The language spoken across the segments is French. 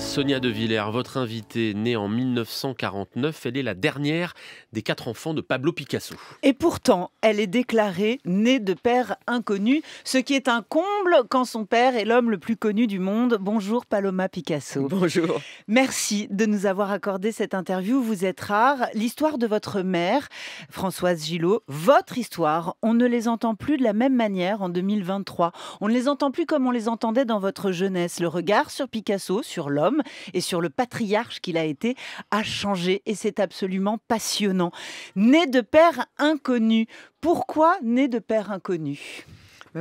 Sonia De Villers, votre invitée, née en 1949, elle est la dernière des quatre enfants de Pablo Picasso. Et pourtant, elle est déclarée née de père inconnu, ce qui est un comble quand son père est l'homme le plus connu du monde. Bonjour Paloma Picasso. Bonjour. Merci de nous avoir accordé cette interview. Vous êtes rare. L'histoire de votre mère, Françoise Gillot, votre histoire, on ne les entend plus de la même manière en 2023. On ne les entend plus comme on les entendait dans votre jeunesse. Le regard sur Picasso, sur l'homme, et sur le patriarche qu'il a été, a changé. Et c'est absolument passionnant. Né de père inconnu. Pourquoi né de père inconnu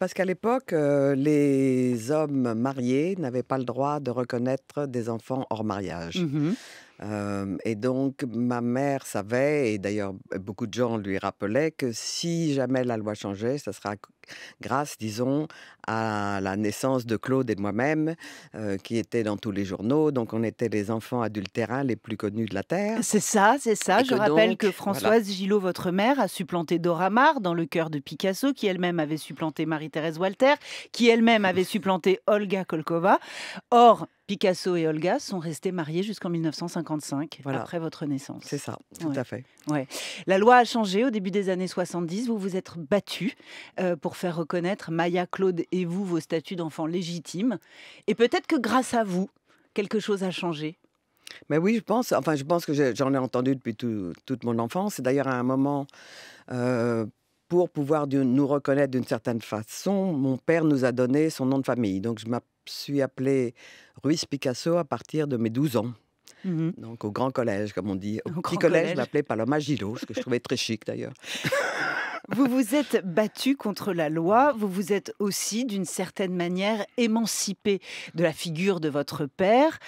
parce qu'à l'époque, euh, les hommes mariés n'avaient pas le droit de reconnaître des enfants hors mariage. Mmh euh, et donc, ma mère savait, et d'ailleurs beaucoup de gens lui rappelaient, que si jamais la loi changeait, ça sera grâce, disons, à la naissance de Claude et de moi-même, euh, qui étaient dans tous les journaux. Donc, on était les enfants adultérins les plus connus de la Terre. C'est ça, c'est ça. Je rappelle que Françoise Gillot, votre mère, a supplanté Dora Maar dans Le cœur de Picasso, qui elle-même avait supplanté Marie-Thérèse Walter, qui elle-même avait supplanté Olga Kolkova. Or, Picasso et Olga sont restés mariés jusqu'en 1955, après votre naissance. C'est ça, tout à fait. Ouais. La loi a changé au début des années 70. Vous vous êtes battu euh, pour faire reconnaître, Maya, Claude et vous, vos statuts d'enfants légitimes. Et peut-être que grâce à vous, quelque chose a changé. Mais oui, je pense. Enfin, je pense que j'en ai entendu depuis toute mon enfance. D'ailleurs, à un moment, euh, pour pouvoir nous reconnaître d'une certaine façon, mon père nous a donné son nom de famille. Donc, je me suis appelée Ruiz Picasso à partir de mes 12 ans. Mm-hmm. Donc, au grand collège, comme on dit. Au, collège, collège, je m'appelais Paloma Gilo, ce que je trouvais très chic d'ailleurs. Vous vous êtes battu contre la loi, vous vous êtes aussi d'une certaine manière émancipé de la figure de votre père.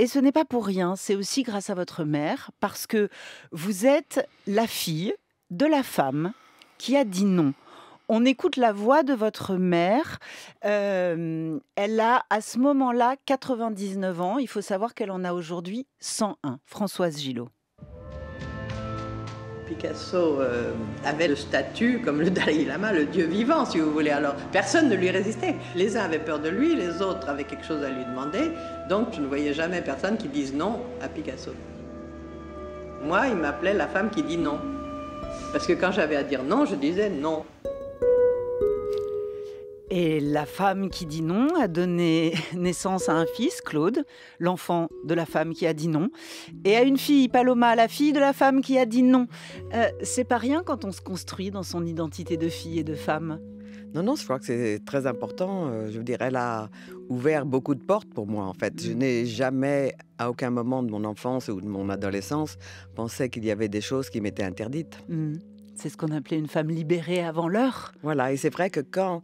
Et ce n'est pas pour rien, c'est aussi grâce à votre mère, parce que vous êtes la fille de la femme qui a dit non. On écoute la voix de votre mère. Euh, elle a à ce moment-là 99 ans. Il faut savoir qu'elle en a aujourd'hui 101. Françoise Gillot. Picasso euh, avait le statut, comme le Dalai Lama, le dieu vivant, si vous voulez. Alors, personne ne lui résistait. Les uns avaient peur de lui, les autres avaient quelque chose à lui demander. Donc, je ne voyais jamais personne qui dise non à Picasso. Moi, il m'appelait la femme qui dit non. Parce que quand j'avais à dire non, je disais non. Et la femme qui dit non a donné naissance à un fils, Claude, l'enfant de la femme qui a dit non, et à une fille, Paloma, la fille de la femme qui a dit non. Euh, c'est pas rien quand on se construit dans son identité de fille et de femme. Non, non, je crois que c'est très important. Euh, je dirais, elle a ouvert beaucoup de portes pour moi, en fait. Je n'ai jamais, à aucun moment de mon enfance ou de mon adolescence, pensé qu'il y avait des choses qui m'étaient interdites. Mm. C'est ce qu'on appelait une femme libérée avant l'heure. Voilà, et c'est vrai que quand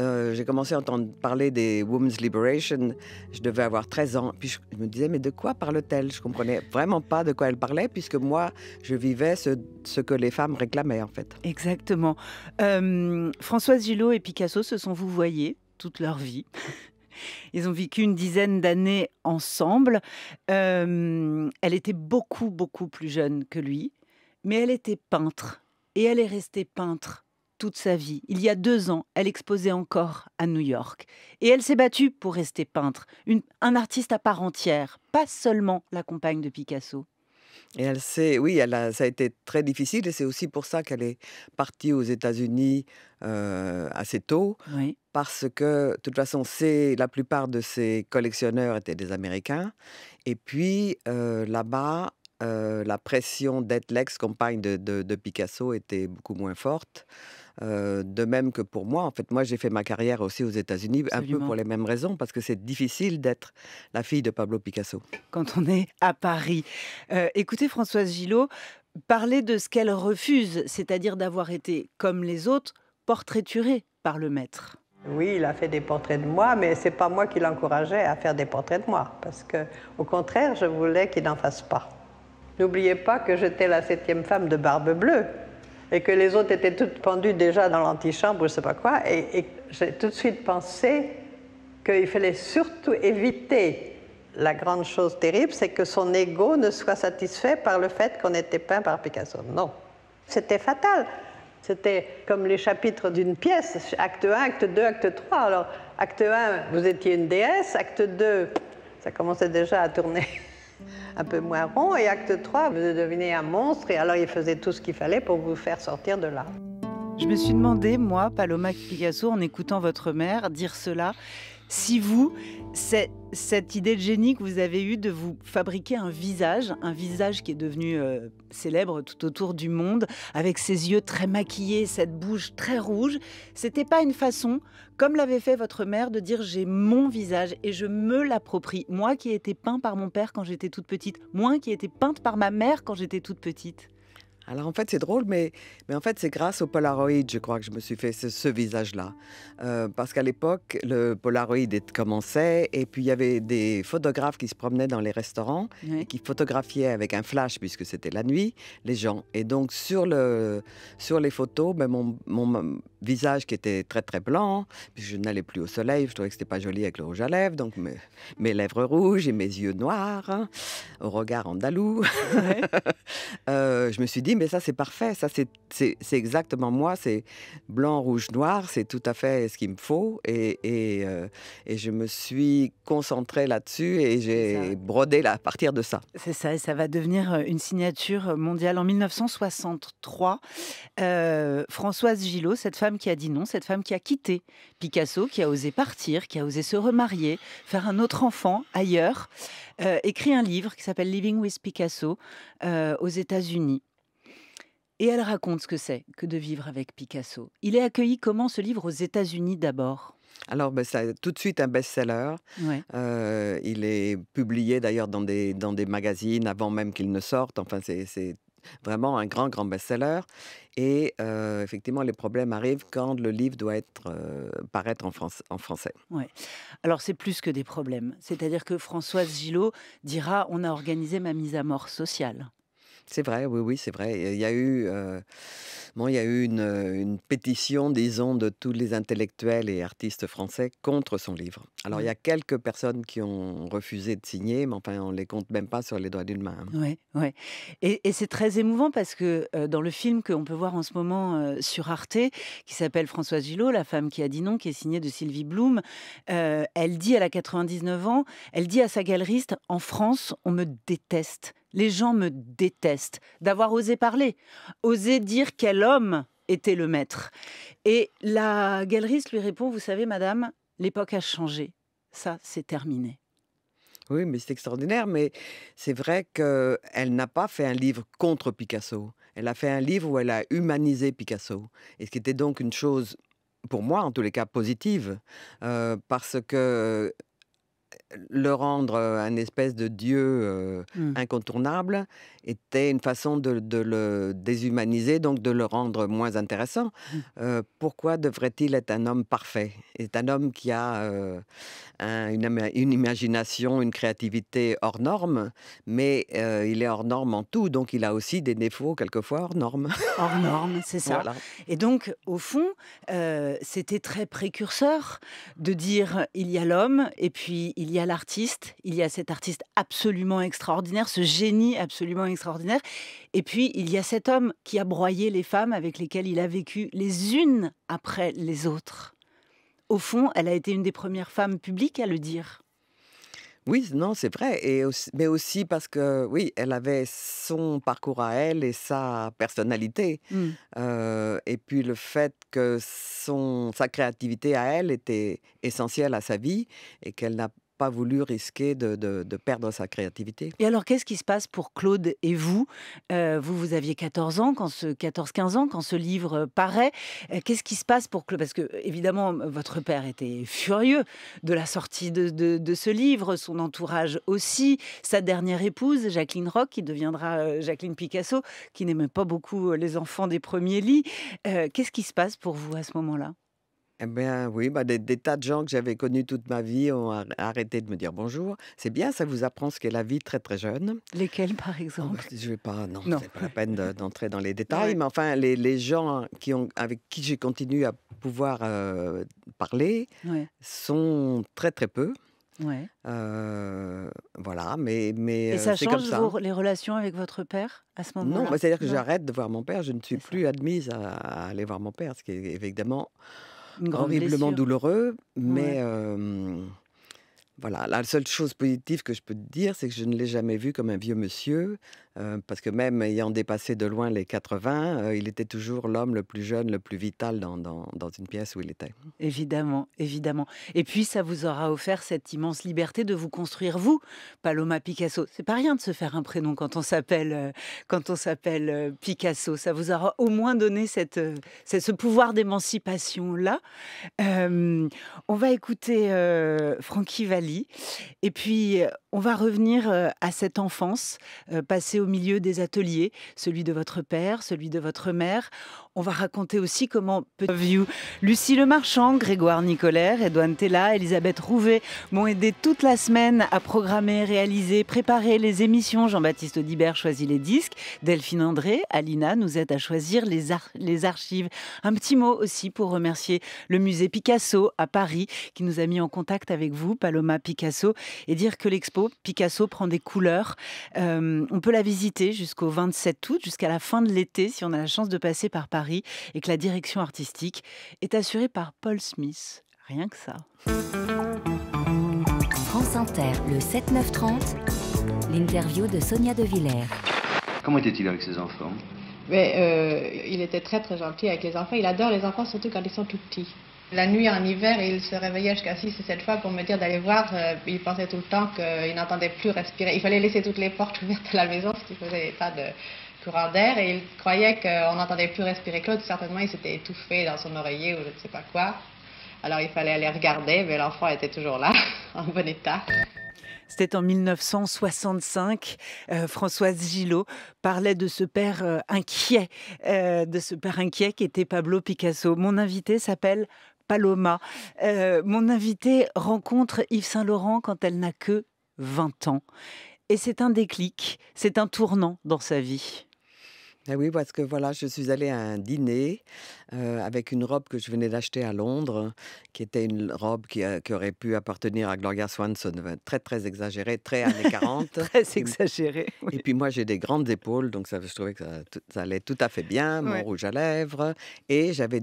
euh, j'ai commencé à entendre parler des Women's Liberation, je devais avoir 13 ans. Puis je, me disais, mais de quoi parle-t-elle Je comprenais vraiment pas de quoi elle parlait, puisque moi, je vivais ce, que les femmes réclamaient, en fait. Exactement. Euh, Françoise Gillot et Picasso se sont vous voyez toute leur vie. Ils ont vécu une dizaine d'années ensemble. Euh, elle était beaucoup, beaucoup plus jeune que lui, mais elle était peintre et elle est restée peintre toute sa vie. Il y a deux ans, elle exposait encore à New York. Et elle s'est battue pour rester peintre, un artiste à part entière, pas seulement la compagne de Picasso. Et elle sait, oui, elle ça a été très difficile et c'est aussi pour ça qu'elle est partie aux États-Unis euh, assez tôt, parce que de toute façon, la plupart de ses collectionneurs étaient des Américains. Et puis euh, là-bas, euh, la pression d'être l'ex-compagne de, Picasso était beaucoup moins forte. Euh, de même que pour moi, en fait, moi j'ai fait ma carrière aussi aux États-Unis, un peu pour les mêmes raisons, parce que c'est difficile d'être la fille de Pablo Picasso. Quand on est à Paris. Euh, écoutez, Françoise Gillot, parler de ce qu'elle refuse, c'est-à-dire d'avoir été, comme les autres, portraiturée par le maître. Oui, il a fait des portraits de moi, mais c'est pas moi qui l'encourageais à faire des portraits de moi, parce que, au contraire, je voulais qu'il n'en fasse pas. N'oubliez pas que j'étais la septième femme de Barbe Bleue et que les autres étaient toutes pendues déjà dans l'antichambre ou je sais pas quoi. Et, j'ai tout de suite pensé qu'il fallait surtout éviter la grande chose terrible, c'est que son ego ne soit satisfait par le fait qu'on était peint par Picasso. Non, c'était fatal. C'était comme les chapitres d'une pièce, acte 1, acte 2, acte 3. Alors, acte 1, vous étiez une déesse, acte 2, ça commençait déjà à tourner. un peu moins rond. Et acte 3, vous devenez un monstre et alors il faisait tout ce qu'il fallait pour vous faire sortir de là. Je me suis demandé, moi, Paloma Picasso, en écoutant votre mère dire cela, si vous, cette idée de génie que vous avez eue de vous fabriquer un visage, un visage qui est devenu euh, célèbre tout autour du monde, avec ses yeux très maquillés, cette bouche très rouge, c'était pas une façon, comme l'avait fait votre mère, de dire j'ai mon visage et je me l'approprie. Moi qui ai été peint par mon père quand j'étais toute petite, moi qui ai été peinte par ma mère quand j'étais toute petite. Alors en fait, c'est drôle, mais, mais en fait, c'est grâce au Polaroid, je crois, que je me suis fait ce, visage-là. Euh, parce qu'à l'époque, le Polaroid commençait, et puis il y avait des photographes qui se promenaient dans les restaurants qui photographiaient avec un flash, puisque c'était la nuit, les gens. Et donc, sur, le, sur les photos, ben, mon visage qui était très très blanc, je n'allais plus au soleil, je trouvais que c'était pas joli avec le rouge à lèvres, donc mes, mes lèvres rouges et mes yeux noirs, au regard andalou. Euh, je me suis dit, mais ça c'est parfait, ça c'est exactement moi, c'est blanc, rouge, noir, c'est tout à fait ce qu'il me faut. Et, et, euh, et, je me suis concentrée là-dessus et j'ai brodé là, à partir de ça. C'est ça, et ça va devenir euh, une signature mondiale. En 1963, Françoise Gillot, cette femme qui a dit non, cette femme qui a quitté Picasso, qui a osé partir, qui a osé se remarier, faire un autre enfant ailleurs, euh, écrit un livre qui s'appelle Living with Picasso euh, aux États-Unis. Et elle raconte ce que c'est que de vivre avec Picasso. Il est accueilli comment ce livre aux États-Unis d'abord alors, ben, ça, tout de suite un best-seller. Euh, il est publié d'ailleurs dans des, dans des magazines avant même qu'il ne sorte. Enfin, c'est vraiment un grand, grand best-seller. Et euh, effectivement, les problèmes arrivent quand le livre doit être, euh, paraître en, en français. Oui. Alors, c'est plus que des problèmes. C'est-à-dire que Françoise Gillot dira On a organisé ma mise à mort sociale. C'est vrai, oui, oui, c'est vrai. Il y a eu. Euh, il y a eu une, euh, pétition, disons, de tous les intellectuels et artistes français contre son livre. Alors, il y a quelques personnes qui ont refusé de signer, mais enfin, on les compte même pas sur les doigts d'une main. Oui, hein. oui. Et, c'est très émouvant parce que euh, dans le film qu'on peut voir en ce moment euh, sur Arte, qui s'appelle Françoise Gillot, la femme qui a dit non, qui est signée de Sylvie Blum, elle dit, elle a 99 ans, elle dit à sa galeriste, en France, on me déteste. Les gens me détestent d'avoir osé parler, osé dire quel homme était le maître. Et la galeriste lui répond, vous savez, madame, l'époque a changé. Ça, c'est terminé. Oui, mais c'est extraordinaire. Mais c'est vrai qu'elle n'a pas fait un livre contre Picasso. Elle a fait un livre où elle a humanisé Picasso. Et ce qui était donc une chose, pour moi en tous les cas, positive. Euh, parce que le rendre un espèce de dieu mmh. incontournable était une façon de, le déshumaniser, donc de le rendre moins intéressant. Mmh. pourquoi devrait-il être un homme parfait C'est un homme qui a une, imagination, une créativité hors norme, mais il est hors norme en tout, donc il a aussi des défauts quelquefois hors norme. Hors norme, c'est ça. Et donc, au fond, c'était très précurseur de dire il y a l'homme et puis il y a l'artiste, il y a cet artiste absolument extraordinaire, ce génie absolument extraordinaire, et puis il y a cet homme qui a broyé les femmes avec lesquelles il a vécu les unes après les autres. Au fond, elle a été une des premières femmes publiques à le dire. Oui, non, c'est vrai. mais aussi parce que, oui, elle avait son parcours à elle et sa personnalité. Hum. Euh, et puis le fait que son, sa créativité à elle était essentielle à sa vie et qu'elle n'a pas voulu risquer de, perdre sa créativité. Et alors, qu'est-ce qui se passe pour Claude et vous euh, Vous, vous aviez 14 ans, quand ce 14-15 ans, quand ce livre paraît. Euh, qu'est-ce qui se passe pour Claude Parce que, évidemment, votre père était furieux de la sortie de, ce livre, son entourage aussi, sa dernière épouse, Jacqueline Rock, qui deviendra euh, Jacqueline Picasso, qui n'aimait pas beaucoup les enfants des premiers lits. qu'est-ce qui se passe pour vous à ce moment-là eh bien, oui, bah, des, tas de gens que j'avais connus toute ma vie ont arrêté de me dire bonjour. C'est bien, ça vous apprend ce qu'est la vie très très jeune. Lesquels, par oh, bah, exemple Je Je vais pas, non, c'est pas la peine d'entrer dans les détails, mais enfin, les, gens qui ont, avec qui j'ai continué à pouvoir euh, parler sont très très peu. Ouais. Euh, voilà, mais mais et euh, ça change ça. les relations avec votre père à ce moment-là. Non, bah, c'est-à-dire que j'arrête de voir mon père. Je ne suis plus admise à, aller voir mon père, ce qui est évidemment horriblement douloureux, mais euh, voilà, la seule chose positive que je peux te dire, c'est que je ne l'ai jamais vu comme un vieux monsieur parce que même ayant dépassé de loin les 80, il était toujours l'homme le plus jeune, le plus vital dans, une pièce où il était. Évidemment, évidemment. Et puis, ça vous aura offert cette immense liberté de vous construire vous, Paloma Picasso. C'est pas rien de se faire un prénom quand on s'appelle quand on s'appelle Picasso. Ça vous aura au moins donné cette, ce pouvoir d'émancipation là. on va écouter Frankie Valli, et puis on va revenir euh, à cette enfance euh, passée au milieu des ateliers, celui de votre père, celui de votre mère. On va raconter aussi comment View, Lucie Lemarchand, Grégoire Nicolaire, Edouane Tella, Elisabeth Rouvet m'ont aidé toute la semaine à programmer, réaliser, préparer les émissions. Jean-Baptiste Audibert choisit les disques. Delphine André, Alina nous aide à choisir les, archives. Un petit mot aussi pour remercier le musée Picasso à Paris qui nous a mis en contact avec vous, Paloma Picasso, et dire que l'expo Picasso prend des couleurs. Euh, on peut la visiter jusqu'au 27 août, jusqu'à la fin de l'été si on a la chance de passer par Paris et que la direction artistique est assurée par Paul Smith. Rien que ça. France Inter, le 7-9-30, l'interview de Sonia De Villers. Comment était-il avec ses enfants euh, il était très très gentil avec les enfants. Il adore les enfants, surtout quand ils sont tout petits. La nuit en hiver, il se réveillait jusqu'à 6 ou 7 fois pour me dire d'aller voir. Euh, il pensait tout le temps qu'il n'entendait plus respirer. Il fallait laisser toutes les portes ouvertes à la maison ce qui ne faisait pas de, courant et il croyait qu'on n'entendait plus respirer Claude. Certainement, il s'était étouffé dans son oreiller ou je ne sais pas quoi. Alors il fallait aller regarder, mais l'enfant était toujours là, en bon état. C'était en 1965. Euh, Françoise Gillot parlait de ce père euh, inquiet, euh, de ce père inquiet qui était Pablo Picasso. Mon invité s'appelle Paloma. mon invité rencontre Yves Saint-Laurent quand elle n'a que 20 ans. Et c'est un déclic, c'est un tournant dans sa vie. Eh oui, parce que voilà, je suis allée à un dîner euh, avec une robe que je venais d'acheter à Londres, qui était une robe qui, euh, aurait pu appartenir à Gloria Swanson. Très, très exagérée, très années 40. très exagérée. Et puis moi, j'ai des grandes épaules, donc ça, je trouvais que ça, allait tout à fait bien, mon rouge à lèvres. Et j'avais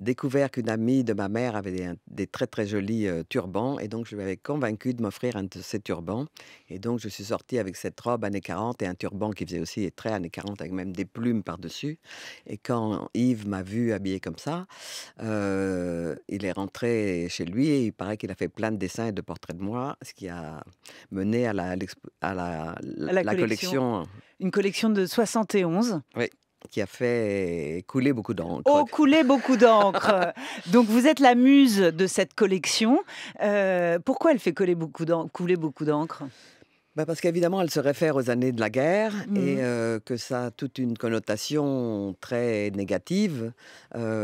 découvert qu'une amie de ma mère avait des, très, très jolis euh, turbans. Et donc, je l'avais convaincue de m'offrir un de ces turbans. Et donc, je suis sortie avec cette robe années 40 et un turban qui faisait aussi très années 40, avec même des plumes par-dessus. Et quand Yves m'a vu habillé comme ça, euh, il est rentré chez lui et il paraît qu'il a fait plein de dessins et de portraits de moi, ce qui a mené à la, à la, collection. Une collection de 71. Oui qui a fait couler beaucoup d'encre. Oh, couler beaucoup d'encre Donc vous êtes la muse de cette collection. Euh, pourquoi elle fait couler beaucoup d'encre bah, parce qu'évidemment, elle se réfère aux années de la guerre et mmh. que ça a toute une connotation très négative,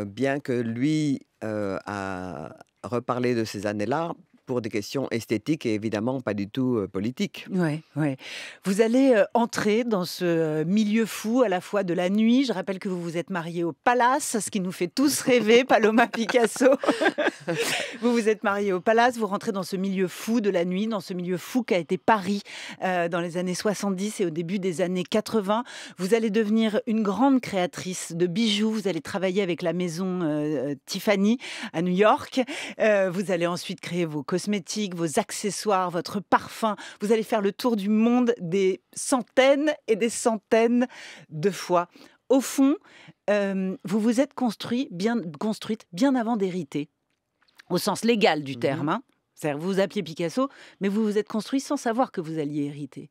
bien que lui a reparlé de ces années-là pour des questions esthétiques et évidemment pas du tout politiques. Ouais, ouais. Vous allez entrer dans ce milieu fou à la fois de la nuit. Je rappelle que vous vous êtes marié au Palace, ce qui nous fait tous rêver, Paloma Picasso. vous vous êtes marié au Palace, vous rentrez dans ce milieu fou de la nuit, dans ce milieu fou qu'a été Paris euh, dans les années 70 et au début des années 80. Vous allez devenir une grande créatrice de bijoux. Vous allez travailler avec la maison Tiffany à New York. Euh, vous allez ensuite créer vos cosmétiques, vos accessoires, votre parfum. Vous allez faire le tour du monde des centaines et des centaines de fois. Au fond, euh, vous vous êtes construit, bien, construite bien avant d'hériter, au sens légal du mmh terme. Hein. vous vous appelez Picasso, mais vous vous êtes construit sans savoir que vous alliez hériter.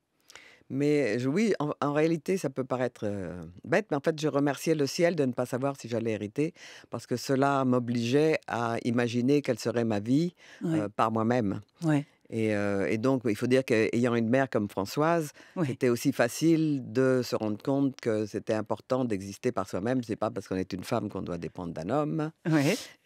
Mais oui, en, réalité, ça peut paraître bête, mais en fait, je remerciais le ciel de ne pas savoir si j'allais hériter, parce que cela m'obligeait à imaginer quelle serait ma vie par moi-même. Euh, et, donc, il faut dire qu'ayant une mère comme Françoise, c'était aussi facile de se rendre compte que c'était important d'exister par soi-même. C'est pas parce qu'on est une femme qu'on doit dépendre d'un homme.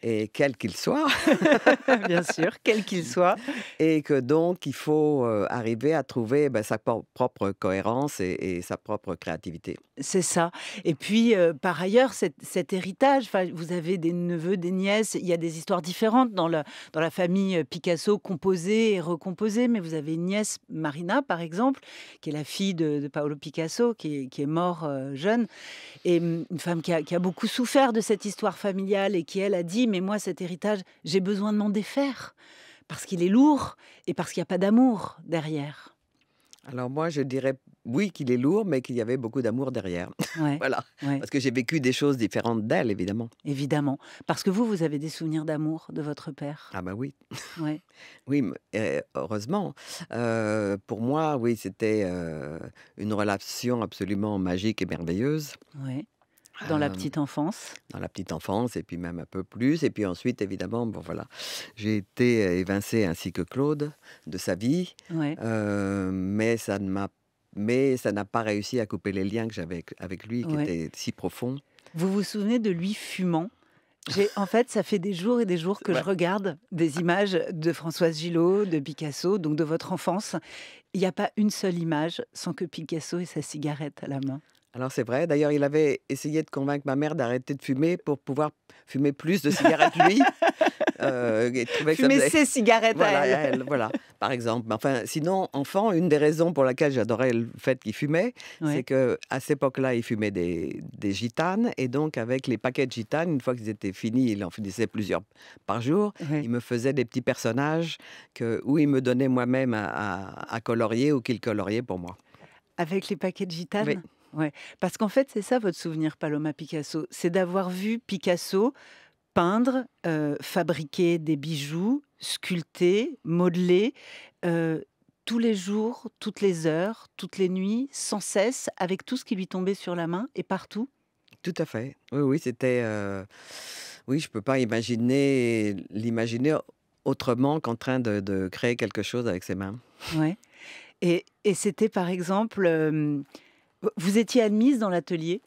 Et quel qu'il soit. Bien sûr, quel qu'il soit. Et que donc, il faut euh, arriver à trouver ben, sa propre cohérence et, sa propre créativité. C'est ça. Et puis, euh, par ailleurs, cet héritage, vous avez des neveux, des nièces, il y a des histoires différentes dans la, dans la famille Picasso composée et composé mais vous avez une nièce, Marina, par exemple, qui est la fille de, Paolo Picasso, qui est, qui mort euh, jeune, et mm, une femme qui a, qui a beaucoup souffert de cette histoire familiale et qui, elle, a dit, mais moi, cet héritage, j'ai besoin de m'en défaire, parce qu'il est lourd et parce qu'il n'y a pas d'amour derrière. Alors moi, je dirais oui, qu'il est lourd, mais qu'il y avait beaucoup d'amour derrière. voilà. Parce que j'ai vécu des choses différentes d'elle, évidemment. Évidemment. Parce que vous, vous avez des souvenirs d'amour de votre père. Ah bah oui. Oui. oui, euh, heureusement. Euh, pour moi, oui, c'était euh, une relation absolument magique et merveilleuse. Oui. Dans la petite enfance Dans la petite enfance, et puis même un peu plus. Et puis ensuite, évidemment, bon voilà, j'ai été évincée ainsi que Claude de sa vie. mais ça ne m'a mais ça n'a pas réussi à couper les liens que j'avais avec lui, qui étaient si profonds. Vous vous souvenez de lui fumant en fait, ça fait des jours et des jours que je regarde des images de Françoise Gillot, de Picasso, donc de votre enfance. Il n'y a pas une seule image sans que Picasso ait sa cigarette à la main. Alors c'est vrai, d'ailleurs il avait essayé de convaincre ma mère d'arrêter de fumer pour pouvoir fumer plus de cigarettes lui. Euh, Fumer ses cigarettes voilà, à elle. Voilà, par exemple. Enfin, sinon, enfant, une des raisons pour laquelle j'adorais le fait qu'il fumait, c'est que à cette époque-là, il fumait des, des, gitanes. Et donc, avec les paquets de gitanes, une fois qu'ils étaient finis, il en finissait plusieurs par jour. Il me faisait des petits personnages que, où il me donnait moi-même à, colorier ou qu'il coloriait pour moi. Avec les paquets de gitanes oui. Ouais. Parce qu'en fait, c'est ça votre souvenir, Paloma Picasso. C'est d'avoir vu Picasso peindre, fabriquer des bijoux, sculpter, modeler, tous les jours, toutes les heures, toutes les nuits, sans cesse, avec tout ce qui lui tombait sur la main et partout Tout à fait. Oui, oui, c'était... Oui, je ne peux pas imaginer l'imaginer autrement qu'en train de, créer quelque chose avec ses mains. Ouais. et c'était par exemple... Vous étiez admise dans l'atelier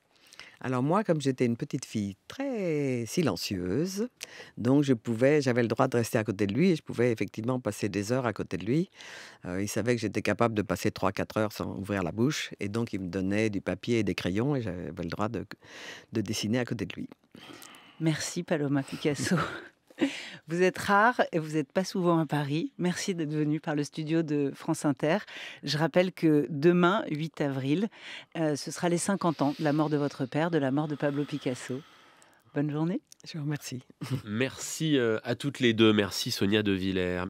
alors moi, comme j'étais une petite fille très silencieuse, donc je pouvais, j'avais le droit de rester à côté de lui et je pouvais effectivement passer des heures à côté de lui. Euh, il savait que j'étais capable de passer 3-4 heures sans ouvrir la bouche et donc il me donnait du papier et des crayons et j'avais le droit de dessiner à côté de lui. Merci Paloma Picasso. Vous êtes rare et vous n'êtes pas souvent à Paris. Merci d'être venu par le studio de France Inter. Je rappelle que demain, 8 avril, euh, ce sera les 50 ans de la mort de votre père, de la mort de Pablo Picasso. Bonne journée. Je vous remercie. Merci euh, à toutes les deux. Merci Sonia De Villers.